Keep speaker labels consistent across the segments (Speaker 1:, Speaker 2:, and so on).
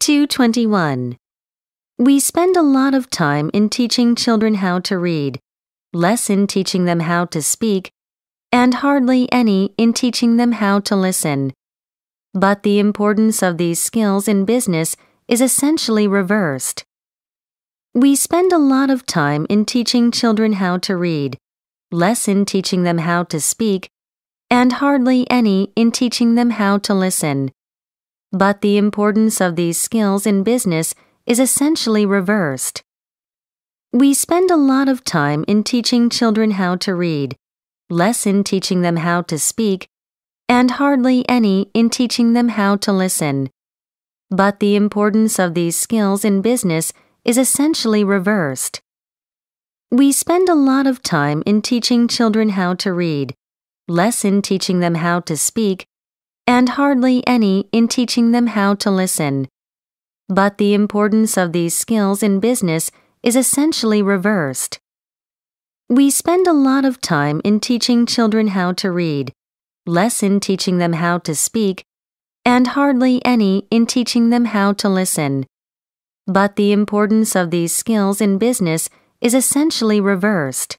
Speaker 1: 221. We spend a lot of time in teaching children how to read, less in teaching them how to speak, and hardly any in teaching them how to listen. But the importance of these skills in business is essentially reversed. We spend a lot of time in teaching children how to read, less in teaching them how to speak, and hardly any in teaching them how to listen. But the importance of these skills in business is essentially reversed. We spend a lot of time in teaching children how to read, less in teaching them how to speak, and hardly any in teaching them how to listen. But the importance of these skills in business is essentially reversed. We spend a lot of time in teaching children how to read, less in teaching them how to speak, and hardly any in teaching them how to listen. But the importance of these skills in business is essentially reversed. We spend a lot of time in teaching children how to read, less in teaching them how to speak, and hardly any in teaching them how to listen. But the importance of these skills in business is essentially reversed.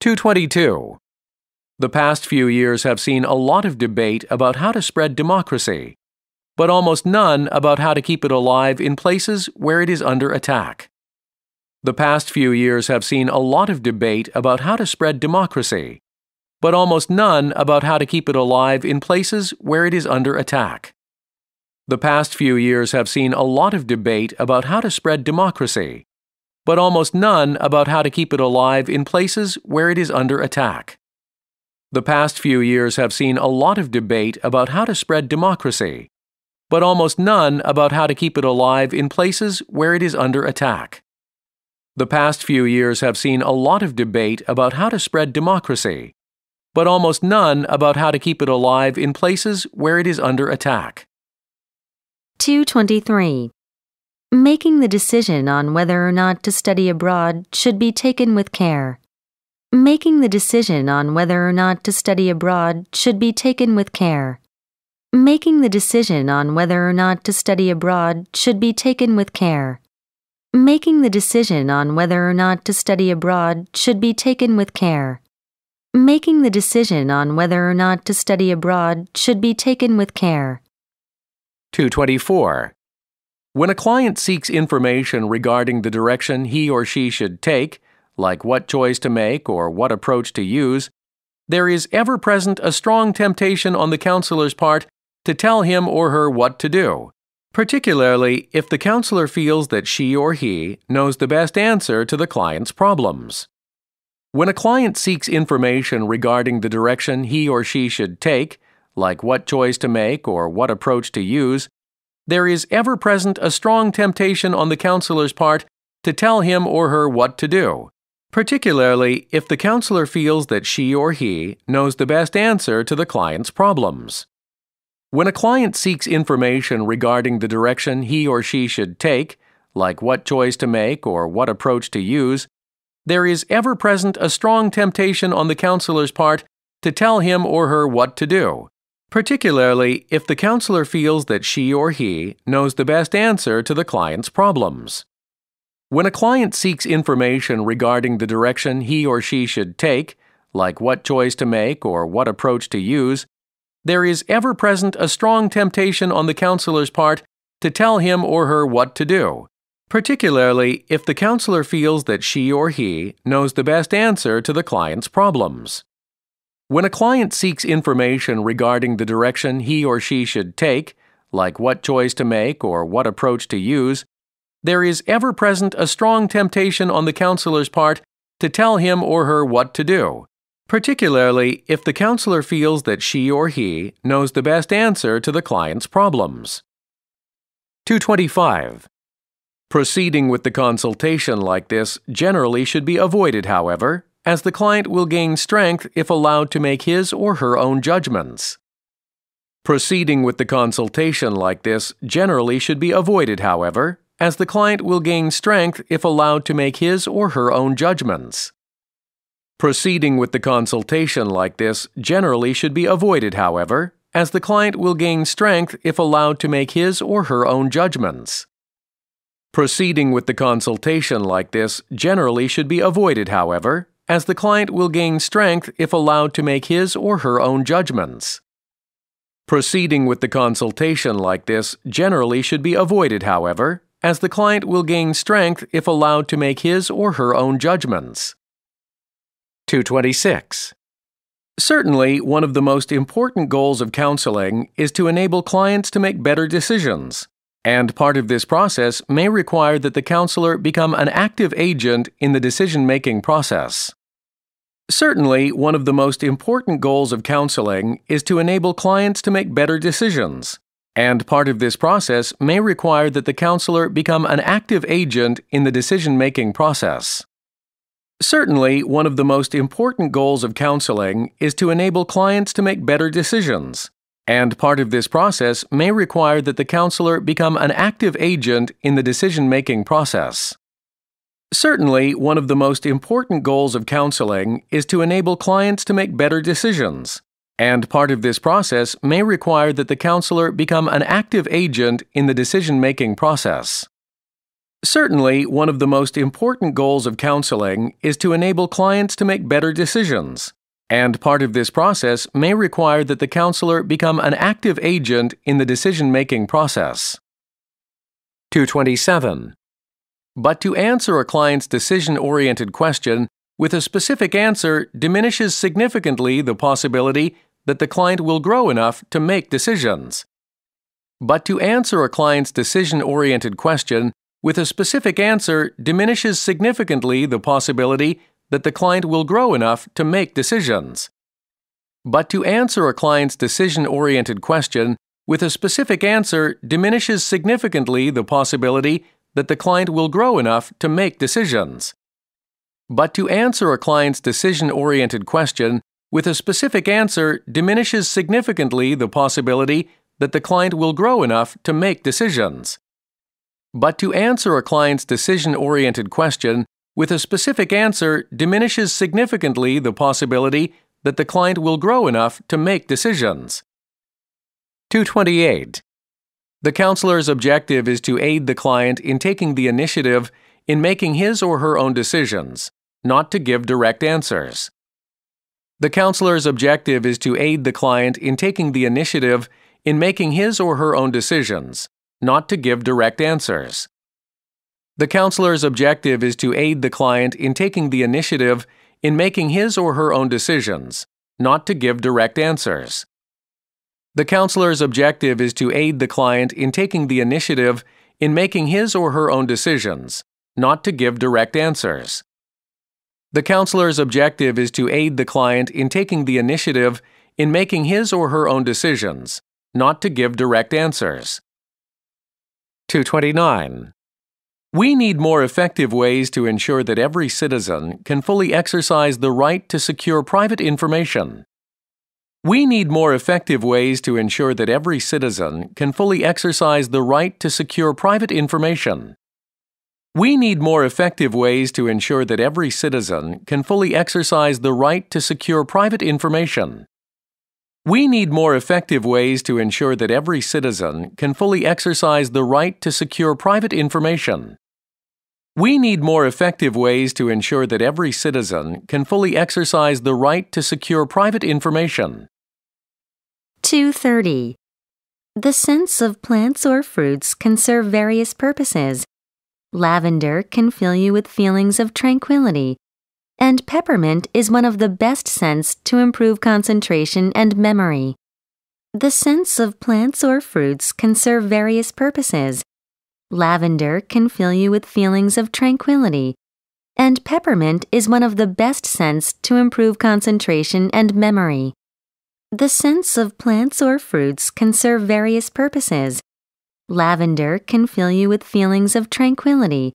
Speaker 2: 222. The past few years have seen a lot of debate about how to spread democracy, but almost none about how to keep it alive in places where it is under attack. The past few years have seen a lot of debate about how to spread democracy, but almost none about how to keep it alive in places where it is under attack. The past few years have seen a lot of debate about how to spread democracy, but almost none about how to keep it alive in places where it is under attack. The past few years have seen a lot of debate about how to spread democracy, but almost none about how to keep it alive in places where it is under attack. The past few years have seen a lot of debate about how to spread democracy, but almost none about how to keep it alive in places where it is under attack.
Speaker 1: 223. Making the decision on whether or not to study abroad should be taken with care. Making the decision on whether or not to study abroad should be taken with care. Making the decision on whether or not to study abroad should be taken with care. Making the decision on whether or not to study abroad should be taken with care. Making the decision on whether or not to study abroad should be taken with care.
Speaker 2: 224. When a client seeks information regarding the direction he or she should take, like what choice to make or what approach to use, there is ever present a strong temptation on the counselor's part to tell him or her what to do, particularly if the counselor feels that she or he knows the best answer to the client's problems. When a client seeks information regarding the direction he or she should take, like what choice to make or what approach to use, there is ever present a strong temptation on the counselor's part to tell him or her what to do, particularly if the counselor feels that she or he knows the best answer to the client's problems. When a client seeks information regarding the direction he or she should take, like what choice to make or what approach to use, there is ever present a strong temptation on the counselor's part to tell him or her what to do, particularly if the counselor feels that she or he knows the best answer to the client's problems. When a client seeks information regarding the direction he or she should take, like what choice to make or what approach to use, there is ever present a strong temptation on the counselor's part to tell him or her what to do, particularly if the counselor feels that she or he knows the best answer to the client's problems. When a client seeks information regarding the direction he or she should take, like what choice to make or what approach to use, there is ever present a strong temptation on the counselor's part to tell him or her what to do, particularly if the counselor feels that she or he knows the best answer to the client's problems. 225. Proceeding with the consultation like this generally should be avoided, however, as the client will gain strength if allowed to make his or her own judgments. Proceeding with the consultation like this generally should be avoided, however, as the client will gain strength if allowed to make his or her own judgments. Proceeding with the consultation like this generally should be avoided, however, as the client will gain strength if allowed to make his or her own judgments. Proceeding with the consultation like this generally should be avoided, however, as the client will gain strength if allowed to make his or her own judgments. Proceeding with the consultation like this generally should be avoided, however, as the client will gain strength if allowed to make his or her own judgments. 226. Certainly, one of the most important goals of counseling is to enable clients to make better decisions, and part of this process may require that the counselor become an active agent in the decision making process. Certainly, one of the most important goals of counseling is to enable clients to make better decisions, and part of this process may require that the counselor become an active agent in the decision making process. Certainly, one of the most important goals of counseling is to enable clients to make better decisions. And part of this process may require that the counselor become an active agent in the decision making process. Certainly, one of the most important goals of counseling is to enable clients to make better decisions. And part of this process may require that the counselor become an active agent in the decision making process. Certainly, one of the most important goals of counseling is to enable clients to make better decisions. And part of this process may require that the counselor become an active agent in the decision making process. 227. But to answer a client's decision oriented question with a specific answer diminishes significantly the possibility that the client will grow enough to make decisions. But to answer a client's decision oriented question with a specific answer diminishes significantly the possibility that the client will grow enough to make decisions. But to answer a client's decision oriented question with a specific answer diminishes significantly the possibility that the client will grow enough to make decisions. But to answer a client's decision oriented question with a specific answer diminishes significantly the possibility that the client will grow enough to make decisions. But to answer a client's decision oriented question with a specific answer diminishes significantly the possibility that the client will grow enough to make decisions. 228. The counselor's objective is to aid the client in taking the initiative in making his or her own decisions, not to give direct answers. The counselor's objective is to aid the client in taking the initiative in making his or her own decisions, not to give direct answers. The counselor's objective is to aid the client in taking the initiative in making his or her own decisions, not to give direct answers. The counselor's objective is to aid the client in taking the initiative in making his or her own decisions, not to give direct answers. The counselor's objective is to aid the client in taking the initiative in making his or her own decisions, not to give direct answers. 229. We need more effective ways to ensure that every citizen can fully exercise the right to secure private information. We need more effective ways to ensure that every citizen can fully exercise the right to secure private information. We need more effective ways to ensure that every citizen can fully exercise the right to secure private information. We need more effective ways to ensure that every citizen can fully exercise the right to secure private information. We need more effective ways to ensure that every citizen can fully exercise the right to secure private information.
Speaker 1: 230. The scents of plants or fruits can serve various purposes Lavender can fill you with feelings of tranquility. And peppermint is one of the best scents to improve concentration and memory. The scents of plants or fruits can serve various purposes. Lavender can fill you with feelings of tranquility. And peppermint is one of the best scents to improve concentration and memory. The scents of plants or fruits can serve various purposes. Lavender can fill you with feelings of tranquility.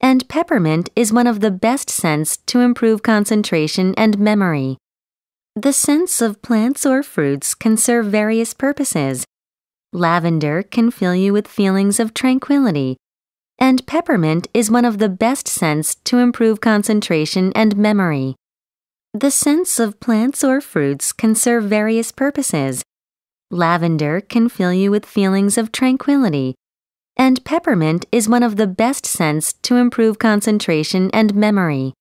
Speaker 1: And peppermint is one of the best scents to improve concentration and memory. The scents of plants or fruits can serve various purposes. Lavender can fill you with feelings of tranquility. And peppermint is one of the best scents to improve concentration and memory. The scents of plants or fruits can serve various purposes. Lavender can fill you with feelings of tranquility. And peppermint is one of the best scents to improve concentration and memory.